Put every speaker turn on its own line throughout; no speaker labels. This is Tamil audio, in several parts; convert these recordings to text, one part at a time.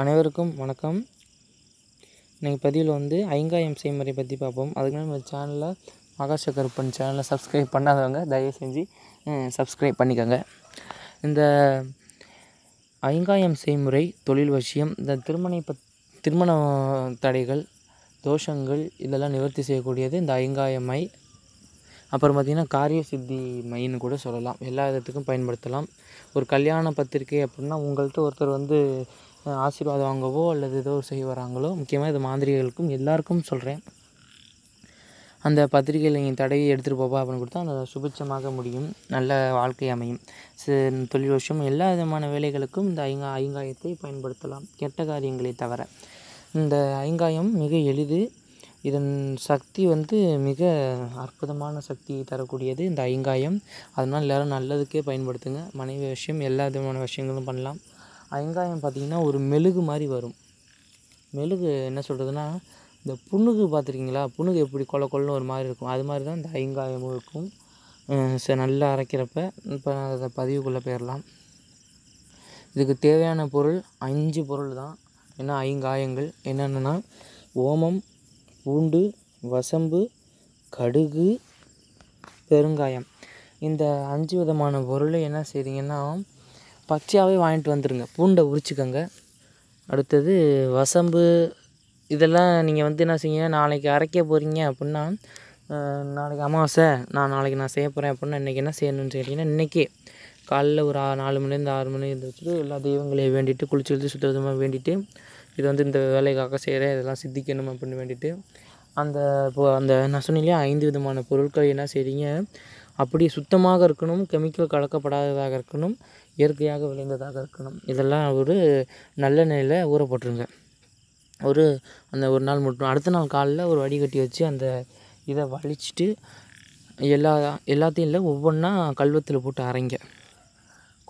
அனைவருக்கும் வணக்கம் இன்றைக்கி பதிவில் வந்து ஐங்காயம் செய்முறை பற்றி பார்ப்போம் அதுக்கு நம்ம சேனலில் ஆகாஷ கருப்பன் சேனலை சப்ஸ்கிரைப் பண்ணாதவங்க தயவு செஞ்சு சப்ஸ்கிரைப் பண்ணிக்கோங்க இந்த ஐங்காயம் செய்முறை தொழில் வசியம் இந்த திருமணை பத் திருமண தடைகள் தோஷங்கள் இதெல்லாம் நிவர்த்தி செய்யக்கூடியது இந்த ஐங்காயம் மை அப்புறம் பார்த்திங்கன்னா காரிய சித்தி மைன்னு கூட சொல்லலாம் எல்லா விதத்துக்கும் பயன்படுத்தலாம் ஒரு கல்யாண பத்திரிக்கை அப்படின்னா உங்கள்கிட்ட ஒருத்தர் வந்து ஆசீர்வாதம் வாங்கவோ அல்லது ஏதோ செய்ய வராங்களோ முக்கியமாக இது மாந்திரிகளுக்கும் எல்லாருக்கும் சொல்கிறேன் அந்த பத்திரிகையில் நீங்கள் தடையை எடுத்துகிட்டு போப்பா அப்படின்னு கொடுத்தா அந்த சுபிட்சமாக முடியும் நல்ல வாழ்க்கை அமையும் தொழில் வருஷம் எல்லா விதமான வேலைகளுக்கும் இந்த ஐங்கா ஐங்காயத்தை பயன்படுத்தலாம் கெட்ட காரியங்களை தவிர இந்த ஐங்காயம் மிக எளிது இதன் சக்தி வந்து மிக அற்புதமான சக்தியை தரக்கூடியது இந்த ஐங்காயம் அதனால் எல்லோரும் நல்லதுக்கே பயன்படுத்துங்க மனைவி விஷயம் எல்லா விதமான விஷயங்களும் பண்ணலாம் வெங்காயம் பார்த்திங்கன்னா ஒரு மெழுகு மாதிரி வரும் மெழுகு என்ன சொல்கிறதுன்னா இந்த புண்ணுகு பார்த்துருக்கீங்களா புண்ணுக்கு எப்படி கொல கொலன்னு ஒரு மாதிரி இருக்கும் அது மாதிரி தான் இந்த ஐங்காயமும் இருக்கும் சரி நல்லா அரைக்கிறப்ப இப்போ அதை பதிவுக்குள்ளே போயிடலாம் இதுக்கு தேவையான பொருள் அஞ்சு பொருள் தான் என்ன ஐங்காயங்கள் என்னென்னா ஓமம் பூண்டு வசம்பு கடுகு பெருங்காயம் இந்த அஞ்சு விதமான பொருளை என்ன செய்கிறீங்கன்னா பச்சையாகவே வாங்கிட்டு வந்துடுங்க பூண்டை உரிச்சிக்கோங்க அடுத்தது வசம்பு இதெல்லாம் நீங்கள் வந்து என்ன செய்யுங்க நாளைக்கு அரைக்க போகிறீங்க அப்படின்னா நாளைக்கு அமாவாசை நான் நாளைக்கு நான் செய்ய போகிறேன் அப்படின்னா இன்றைக்கி என்ன செய்யணும்னு கேட்டிங்கன்னா இன்றைக்கே காலைல ஒரு ஆ நாலு மணிலேருந்து ஆறு மணி இருந்து வச்சுட்டு எல்லா தெய்வங்களையும் வேண்டிட்டு குளிச்சு சுத்த சுத்தமாக வேண்டிட்டு இது வந்து இந்த வேலைக்காக செய்கிறேன் இதெல்லாம் சித்திக்கணும் அப்படின்னு வேண்டிட்டு அந்த இப்போ அந்த நான் சொன்னீங்களே ஐந்து விதமான பொருட்கள் என்ன செய்கிறீங்க அப்படி சுத்தமாக இருக்கணும் கெமிக்கல் கலக்கப்படாததாக இருக்கணும் இயற்கையாக விளைந்ததாக இருக்கணும் இதெல்லாம் ஒரு நல்ல நிலையில் ஊறப்பட்டுருங்க ஒரு அந்த ஒரு நாள் மட்டும் அடுத்த நாள் காலையில் ஒரு வடிகட்டி வச்சு அந்த இதை வலிச்சுட்டு எல்லா எல்லாத்தையும் இல்லை ஒவ்வொன்றா கல்வத்தில் போட்டு அரைங்க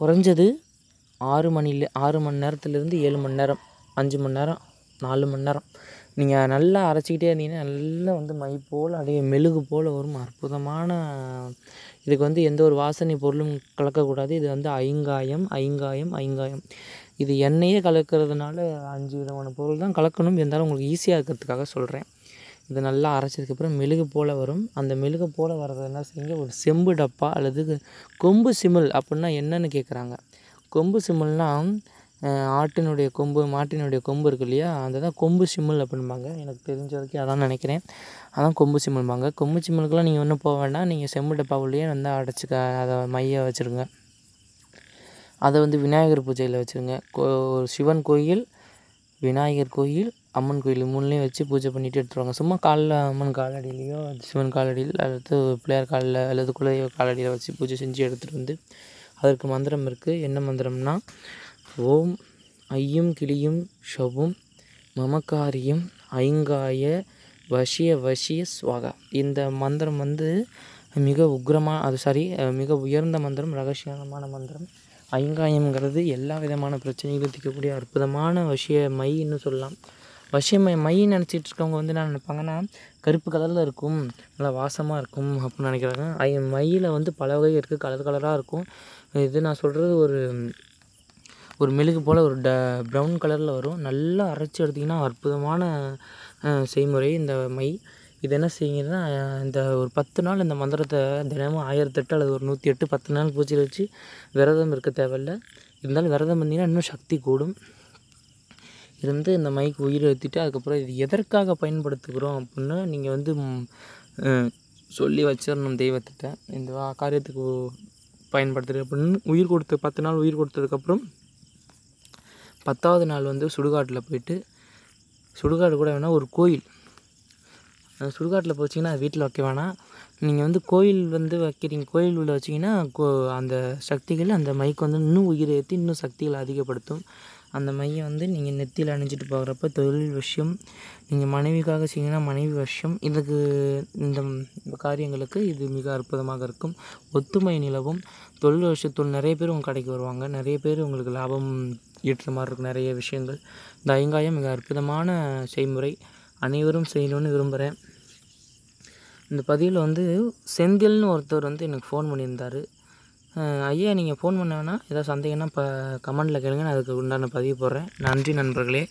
குறைஞ்சது ஆறு மணியில் ஆறு மணி நேரத்துலேருந்து ஏழு மணி நேரம் அஞ்சு மணி நேரம் நாலு மணி நேரம் நீங்கள் நல்லா அரைச்சிக்கிட்டே இருந்தீங்கன்னா நல்லா வந்து மை போல் அப்படியே மெழுகு போல் வரும் அற்புதமான இதுக்கு வந்து எந்த ஒரு வாசனை பொருளும் கலக்கக்கூடாது இது வந்து ஐங்காயம் ஐங்காயம் ஐங்காயம் இது எண்ணெயே கலக்கிறதுனால அஞ்சு விதமான பொருள் தான் கலக்கணும் இருந்தாலும் உங்களுக்கு ஈஸியாக இருக்கிறதுக்காக சொல்கிறேன் இது நல்லா அரைச்சதுக்கப்புறம் மெழுகு போல் வரும் அந்த மெழுகு போல் வர்றது என்ன செய்யுங்க ஒரு செம்பு டப்பா அல்லது கொம்பு சிமில் அப்படின்னா என்னென்னு கேட்குறாங்க கொம்பு சிமில்னால் ஆட்டினுடைய கொம்பு மாட்டினுடைய கொம்பு இருக்குது இல்லையா அதை தான் கொம்பு சிம்மல் அப்படிம்பாங்க எனக்கு தெரிஞ்ச வரைக்கும் அதான் நினைக்கிறேன் அதான் கொம்பு சிம்மல்பாங்க கொம்பு சிம்மலுக்கெல்லாம் நீங்கள் ஒன்றும் போக வேண்டாம் நீங்கள் செம்மு டப்பாவுலேயே வந்து அடைச்சிக்க அதை மைய வச்சுருங்க அதை வந்து விநாயகர் பூஜையில் வச்சுருங்க கோ சிவன் கோயில் விநாயகர் கோயில் அம்மன் கோயில் மூணுலேயும் வச்சு பூஜை பண்ணிட்டு எடுத்துருவாங்க சும்மா காலில் அம்மன் காலடியிலையோ சிவன் காலடியில் அல்லது பிள்ளையார் காலில் அல்லது குலதெய்வ காலடியில் வச்சு பூஜை செஞ்சு எடுத்துகிட்டு வந்து அதற்கு மந்திரம் இருக்குது என்ன மந்திரம்னா ஓம் ஐயும் கிளியும் ஷவும் மமக்காரியும் ஐங்காய வசிய வசிய ஸ்வாகா இந்த மந்திரம் வந்து மிக உக்ரமாக அது சாரி மிக உயர்ந்த மந்திரம் ரகசியமான மந்திரம் ஐங்காயம்ங்கிறது எல்லா விதமான பிரச்சனைகளும் தீர்க்கக்கூடிய அற்புதமான வசிய மைன்னு சொல்லலாம் வசிய மை நினச்சிட்டு இருக்கவங்க வந்து என்ன நினைப்பாங்கன்னா கருப்பு கலரில் இருக்கும் நல்லா வாசமாக இருக்கும் அப்படின்னு நினைக்கிறாங்க ஐ மயில வந்து பல வகை இருக்குது கலர் கலராக இருக்கும் இது நான் சொல்கிறது ஒரு ஒரு மெழுகு போல் ஒரு ட ப்ரௌன் கலரில் வரும் நல்லா அரைச்சி எடுத்திங்கன்னா அற்புதமான செய்முறை இந்த மை இது என்ன செய்யுங்கன்னா இந்த ஒரு பத்து நாள் இந்த மந்திரத்தை தினமும் ஆயிரத்தெட்டு அல்லது ஒரு நூற்றி எட்டு பத்து நாள் பூச்சியில் வச்சு விரதம் இருக்க தேவையில்ல இருந்தாலும் விரதம் பண்ணிங்கன்னா இன்னும் சக்தி கூடும் இருந்து இந்த மைக்கு உயிர் எழுத்திட்டு அதுக்கப்புறம் இது எதற்காக பயன்படுத்துகிறோம் அப்படின்னு நீங்கள் வந்து சொல்லி வச்சிடணும் தெய்வத்திட்ட இந்த காரியத்துக்கு பயன்படுத்துகிறேன் அப்படின்னு உயிர் கொடுத்து பத்து நாள் உயிர் கொடுத்ததுக்கப்புறம் பத்தாவது நாள் வந்து சுடுகாட்டில் போயிட்டு சுடுகாடு கூட வேணால் ஒரு கோயில் அந்த சுடுகாட்டில் போச்சிங்கன்னா வீட்டில் வைக்க வேணாம் நீங்கள் வந்து கோயில் வந்து வைக்கிறீங்க கோயில் உள்ள வச்சிங்கன்னா கோ அந்த சக்திகள் அந்த மைக்கு வந்து இன்னும் உயிரை ஏற்றி இன்னும் சக்திகளை அதிகப்படுத்தும் அந்த மையை வந்து நீங்கள் நெத்தியில் அணிஞ்சிட்டு போகிறப்ப தொழில் விஷயம் நீங்கள் மனைவிக்காக செய்யணும்னா மனைவி விஷயம் இதுக்கு இந்த காரியங்களுக்கு இது மிக அற்புதமாக இருக்கும் ஒத்துமை நிலவும் தொழில் விஷயத்தில் நிறைய பேர் உங்கள் கடைக்கு வருவாங்க நிறைய பேர் உங்களுக்கு லாபம் ஈட்டுற மாதிரி இருக்கும் நிறைய விஷயங்கள் இந்த ஐங்காயம் மிக அற்புதமான செய்முறை அனைவரும் செய்யணும்னு விரும்புகிறேன் இந்த பதிவில் வந்து செந்தில்னு ஒருத்தர் வந்து எனக்கு ஃபோன் பண்ணியிருந்தார் ஐயா நீங்கள் ஃபோன் பண்ண ஏதாவது சந்தேகம்னா இப்போ கமெண்டில் கேளுங்க நான் அதுக்கு உண்டான பதிவு போடுறேன் நன்றி நண்பர்களே